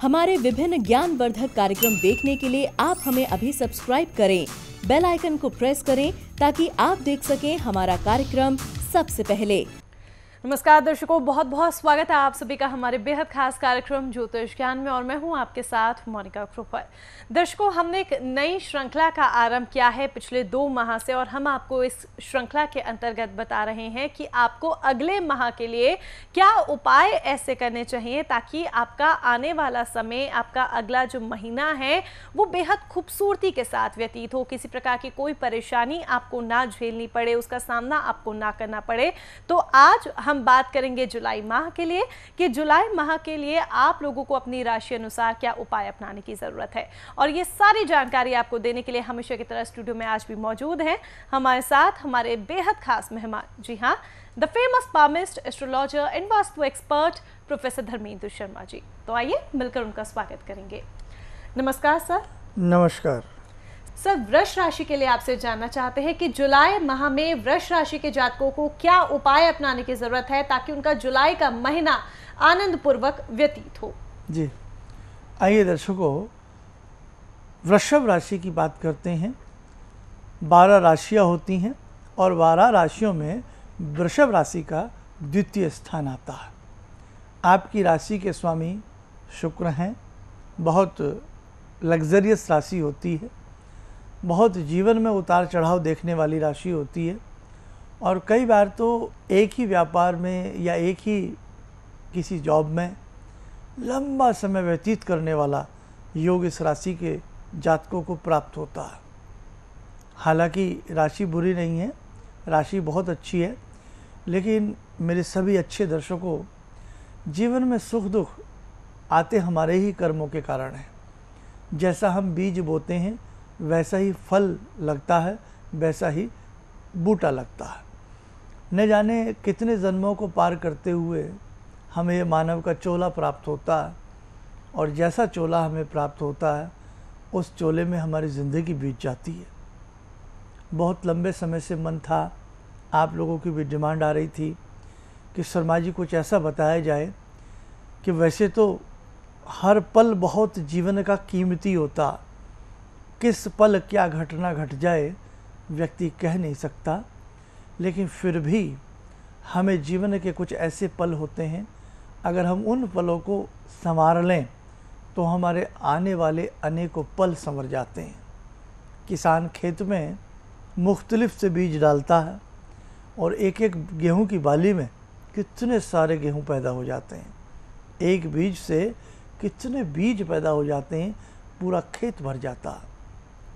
हमारे विभिन्न ज्ञानवर्धक कार्यक्रम देखने के लिए आप हमें अभी सब्सक्राइब करें बेल आइकन को प्रेस करें ताकि आप देख सकें हमारा कार्यक्रम सबसे पहले नमस्कार दर्शकों बहुत बहुत स्वागत है आप सभी का हमारे बेहद खास कार्यक्रम ज्योतिष ज्ञान में और मैं हूं आपके साथ मोनिका क्रोपर दर्शकों हमने एक नई श्रृंखला का आरंभ किया है पिछले दो माह से और हम आपको इस श्रृंखला के अंतर्गत बता रहे हैं कि आपको अगले माह के लिए क्या उपाय ऐसे करने चाहिए ताकि आपका आने वाला समय आपका अगला जो महीना है वो बेहद खूबसूरती के साथ व्यतीत हो किसी प्रकार की कोई परेशानी आपको ना झेलनी पड़े उसका सामना आपको ना करना पड़े तो आज हम हम बात करेंगे जुलाई माह के लिए कि जुलाई माह के लिए आप लोगों को अपनी राशि अनुसार क्या उपाय अपनाने की ज़रूरत है और ये सारी जानकारी आपको देने के लिए हमेशा की तरह स्टूडियो में आज भी मौजूद हैं हमारे साथ हमारे बेहद खास मेहमान जी हाँ the famous palmist astrologer and vastu expert professor Dharmendra Sharma ji तो आइए मिलकर उनका स्वागत करेंगे नमस्कार सर नमस्कार सर वृष राशि के लिए आपसे जानना चाहते हैं कि जुलाई माह में वृष राशि के जातकों को क्या उपाय अपनाने की ज़रूरत है ताकि उनका जुलाई का महीना आनंदपूर्वक व्यतीत हो जी आइए दर्शकों वृषभ राशि की बात करते हैं बारह राशियाँ होती हैं और बारह राशियों में वृषभ राशि का द्वितीय स्थान आता है आपकी राशि के स्वामी शुक्र हैं बहुत लग्जरियस राशि होती है बहुत जीवन में उतार चढ़ाव देखने वाली राशि होती है और कई बार तो एक ही व्यापार में या एक ही किसी जॉब में लंबा समय व्यतीत करने वाला योग इस राशि के जातकों को प्राप्त होता है हालांकि राशि बुरी नहीं है राशि बहुत अच्छी है लेकिन मेरे सभी अच्छे दर्शकों जीवन में सुख दुख आते हमारे ही कर्मों के कारण हैं जैसा हम बीज बोते हैं वैसा ही फल लगता है वैसा ही बूटा लगता है न जाने कितने जन्मों को पार करते हुए हमें मानव का चोला प्राप्त होता है और जैसा चोला हमें प्राप्त होता है उस चोले में हमारी ज़िंदगी बीत जाती है बहुत लंबे समय से मन था आप लोगों की भी डिमांड आ रही थी कि शर्मा जी कुछ ऐसा बताया जाए कि वैसे तो हर पल बहुत जीवन का कीमती होता किस पल क्या घटना घट जाए व्यक्ति कह नहीं सकता लेकिन फिर भी हमें जीवन के कुछ ऐसे पल होते हैं अगर हम उन पलों को संवार लें तो हमारे आने वाले अनेकों पल संवर जाते हैं किसान खेत में मुख्तलिफ से बीज डालता है और एक एक गेहूं की बाली में कितने सारे गेहूं पैदा हो जाते हैं एक बीज से कितने बीज पैदा हो जाते हैं पूरा खेत भर जाता है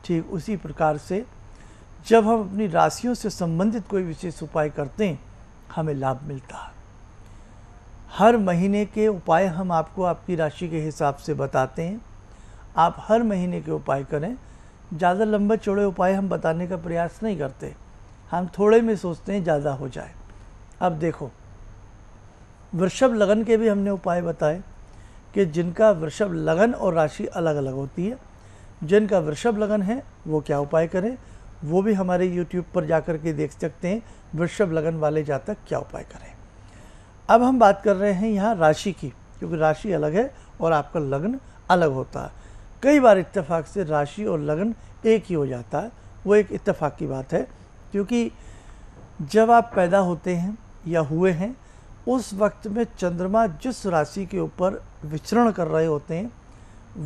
ठीक उसी प्रकार से जब हम अपनी राशियों से संबंधित कोई विशेष उपाय करते हैं हमें लाभ मिलता है हर महीने के उपाय हम आपको आपकी राशि के हिसाब से बताते हैं आप हर महीने के उपाय करें ज़्यादा लंबे चौड़े उपाय हम बताने का प्रयास नहीं करते हम थोड़े में सोचते हैं ज़्यादा हो जाए अब देखो वृषभ लगन के भी हमने उपाय बताए कि जिनका वृषभ लगन और राशि अलग अलग होती है जिनका वृषभ लगन है वो क्या उपाय करें वो भी हमारे यूट्यूब पर जाकर के देख सकते हैं वृषभ लगन वाले जातक क्या उपाय करें अब हम बात कर रहे हैं यहाँ राशि की क्योंकि राशि अलग है और आपका लग्न अलग होता है कई बार इत्तेफाक से राशि और लग्न एक ही हो जाता है वो एक इत्तेफाक की बात है क्योंकि जब आप पैदा होते हैं या हुए हैं उस वक्त में चंद्रमा जिस राशि के ऊपर विचरण कर रहे होते हैं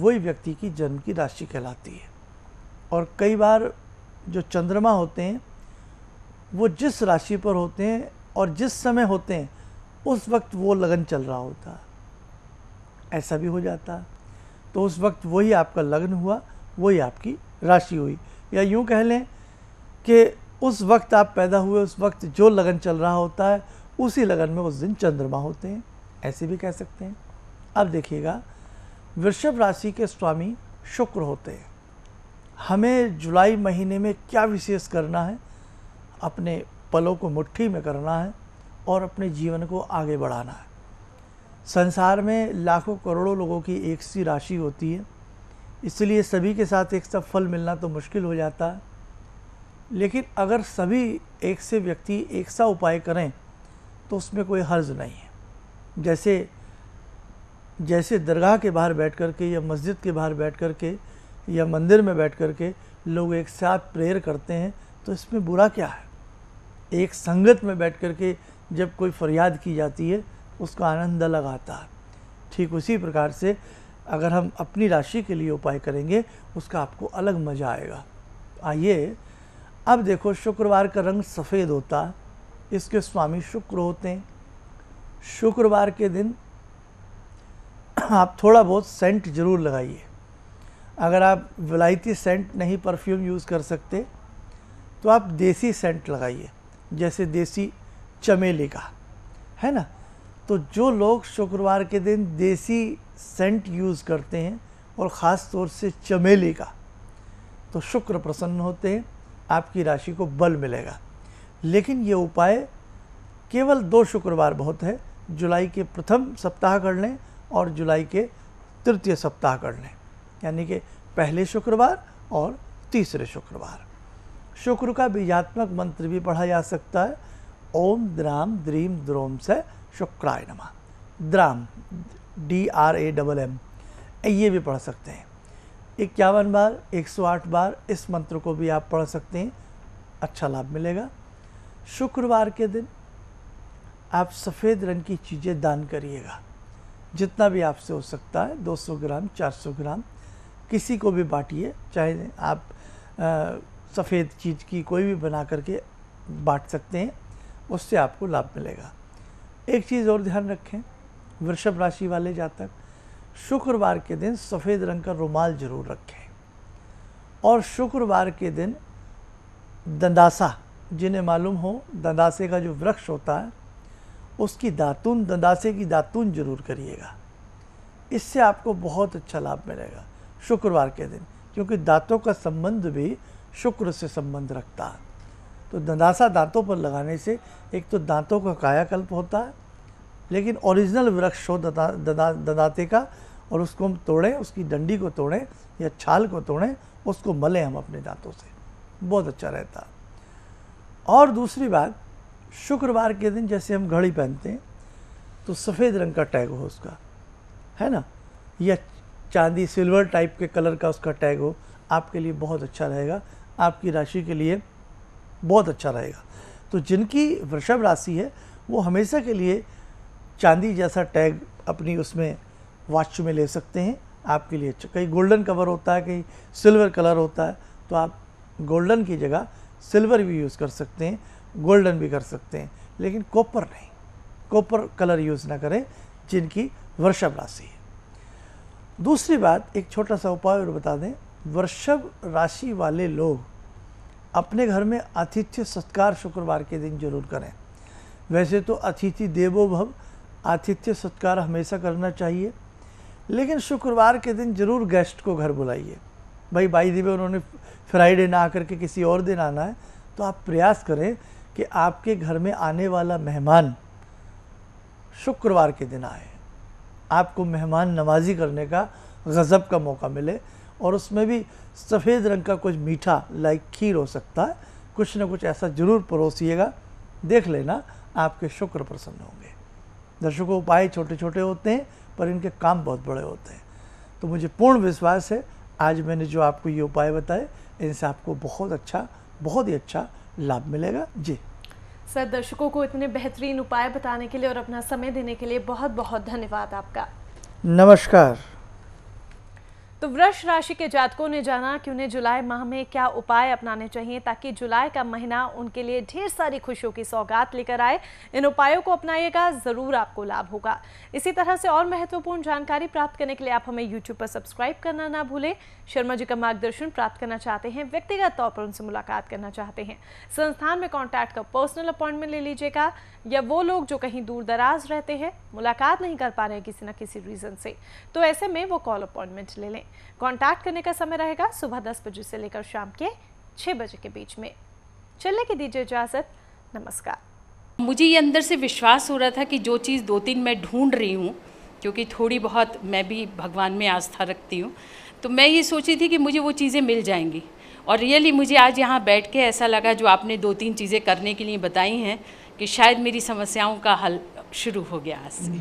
वही व्यक्ति की जन्म की राशि कहलाती है और कई बार जो चंद्रमा होते हैं वो जिस राशि पर होते हैं और जिस समय होते हैं उस वक्त वो लगन चल रहा होता ऐसा भी हो जाता तो उस वक्त वही आपका लगन हुआ वही आपकी राशि हुई या यूँ कह लें कि उस वक्त आप पैदा हुए उस वक्त जो लगन चल रहा होता है उसी लगन में उस दिन चंद्रमा होते हैं ऐसे भी कह सकते हैं अब देखिएगा वृषभ राशि के स्वामी शुक्र होते हैं हमें जुलाई महीने में क्या विशेष करना है अपने पलों को मुट्ठी में करना है और अपने जीवन को आगे बढ़ाना है संसार में लाखों करोड़ों लोगों की एक सी राशि होती है इसलिए सभी के साथ एक सा फल मिलना तो मुश्किल हो जाता है लेकिन अगर सभी एक से व्यक्ति एक सा उपाय करें तो उसमें कोई हर्ज नहीं है जैसे जैसे दरगाह के बाहर बैठ कर के या मस्जिद के बाहर बैठ कर के या मंदिर में बैठ कर के लोग एक साथ प्रेयर करते हैं तो इसमें बुरा क्या है एक संगत में बैठ कर के जब कोई फरियाद की जाती है उसका आनंद अलग आता है ठीक उसी प्रकार से अगर हम अपनी राशि के लिए उपाय करेंगे उसका आपको अलग मज़ा आएगा आइए अब देखो शुक्रवार का रंग सफ़ेद होता है इसके स्वामी शुक्र होते हैं शुक्रवार के दिन आप थोड़ा बहुत सेंट ज़रूर लगाइए अगर आप विलायती सेंट नहीं परफ्यूम यूज़ कर सकते तो आप देसी सेंट लगाइए जैसे देसी चमेली का है ना तो जो लोग शुक्रवार के दिन देसी सेंट यूज़ करते हैं और ख़ास तौर से चमेली का तो शुक्र प्रसन्न होते हैं आपकी राशि को बल मिलेगा लेकिन ये उपाय केवल दो शुक्रवार बहुत है जुलाई के प्रथम सप्ताह कर लें और जुलाई के तृतीय सप्ताह कर लें यानी कि पहले शुक्रवार और तीसरे शुक्रवार शुक्र का बीजात्मक मंत्र भी पढ़ा जा सकता है ओम द्राम द्रीम द्रोम से शुक्राय नमा द्राम D R A double M ये भी पढ़ सकते हैं इक्यावन बार 108 बार इस मंत्र को भी आप पढ़ सकते हैं अच्छा लाभ मिलेगा शुक्रवार के दिन आप सफ़ेद रंग की चीज़ें दान करिएगा जितना भी आपसे हो सकता है 200 ग्राम 400 ग्राम किसी को भी बांटिए चाहे आप सफ़ेद चीज़ की कोई भी बना करके बांट सकते हैं उससे आपको लाभ मिलेगा एक चीज़ और ध्यान रखें वृषभ राशि वाले जातक शुक्रवार के दिन सफ़ेद रंग का रुमाल जरूर रखें और शुक्रवार के दिन दंडासा जिन्हें मालूम हो दंडासे का जो वृक्ष होता है उसकी दातून दंदासे की दातून ज़रूर करिएगा इससे आपको बहुत अच्छा लाभ मिलेगा शुक्रवार के दिन क्योंकि दांतों का संबंध भी शुक्र से संबंध रखता है तो दंदासा दांतों पर लगाने से एक तो दांतों का कायाकल्प होता है लेकिन ओरिजिनल वृक्ष हो दंदाते का और उसको हम तोड़ें उसकी डंडी को तोड़ें या छाल को तोड़ें उसको मलें हम अपने दांतों से बहुत अच्छा रहता और दूसरी बात शुक्रवार के दिन जैसे हम घड़ी पहनते हैं तो सफ़ेद रंग का टैग हो उसका है ना या चांदी सिल्वर टाइप के कलर का उसका टैग हो आपके लिए बहुत अच्छा रहेगा आपकी राशि के लिए बहुत अच्छा रहेगा तो जिनकी वृषभ राशि है वो हमेशा के लिए चांदी जैसा टैग अपनी उसमें वाच में ले सकते हैं आपके लिए अच्छा कहीं गोल्डन कवर होता है कहीं सिल्वर कलर होता है तो आप गोल्डन की जगह सिल्वर भी यूज़ कर सकते हैं गोल्डन भी कर सकते हैं लेकिन कॉपर नहीं कॉपर कलर यूज़ ना करें जिनकी वृषभ राशि है दूसरी बात एक छोटा सा उपाय और बता दें वृषभ राशि वाले लोग अपने घर में आतिथ्य सत्कार शुक्रवार के दिन जरूर करें वैसे तो अतिथि देवो भव आतिथ्य सत्कार हमेशा करना चाहिए लेकिन शुक्रवार के दिन जरूर गेस्ट को घर बुलाइए भाई बाई दिवे उन्होंने फ्राइडे ना आकर के किसी और दिन आना है तो आप प्रयास करें कि आपके घर में आने वाला मेहमान शुक्रवार के दिन आए आपको मेहमान नवाजी करने का गज़ब का मौका मिले और उसमें भी सफ़ेद रंग का कुछ मीठा लाइक खीर हो सकता है कुछ ना कुछ ऐसा ज़रूर परोसिएगा देख लेना आपके शुक्र प्रसन्न होंगे दर्शकों उपाय छोटे छोटे होते हैं पर इनके काम बहुत बड़े होते हैं तो मुझे पूर्ण विश्वास है आज मैंने जो आपको ये उपाय बताए इनसे आपको बहुत अच्छा बहुत ही अच्छा लाभ मिलेगा जी सर दर्शकों को इतने बेहतरीन उपाय बताने के लिए और अपना समय देने के लिए बहुत बहुत धन्यवाद आपका नमस्कार तो वृक्ष राशि के जातकों ने जाना कि उन्हें जुलाई माह में क्या उपाय अपनाने चाहिए ताकि जुलाई का महीना उनके लिए ढेर सारी खुशियों की सौगात लेकर आए इन उपायों को अपनाइएगा ज़रूर आपको लाभ होगा इसी तरह से और महत्वपूर्ण जानकारी प्राप्त करने के लिए आप हमें यूट्यूब पर सब्सक्राइब करना ना भूलें शर्मा जी का मार्गदर्शन प्राप्त करना चाहते हैं व्यक्तिगत तौर पर उनसे मुलाकात करना चाहते हैं संस्थान में कॉन्टैक्ट कर पर्सनल अपॉइंटमेंट ले लीजिएगा या वो लोग जो कहीं दूर दराज रहते हैं मुलाकात नहीं कर पा रहे हैं किसी न किसी रीज़न से तो ऐसे में वो कॉल अपॉइंटमेंट ले लें में कांटेक्ट करने का समय रहेगा सुबह दस बजे से लेकर शाम के छः बजे के बीच में चलने की दीजिए इजाज़त नमस्कार मुझे ये अंदर से विश्वास हो रहा था कि जो चीज़ दो तीन मैं ढूंढ रही हूँ क्योंकि थोड़ी बहुत मैं भी भगवान में आस्था रखती हूँ तो मैं ये सोची थी कि मुझे वो चीज़ें मिल जाएंगी और रियली मुझे आज यहाँ बैठ के ऐसा लगा जो आपने दो तीन चीज़ें करने के लिए बताई हैं कि शायद मेरी समस्याओं का हल शुरू हो गया आज से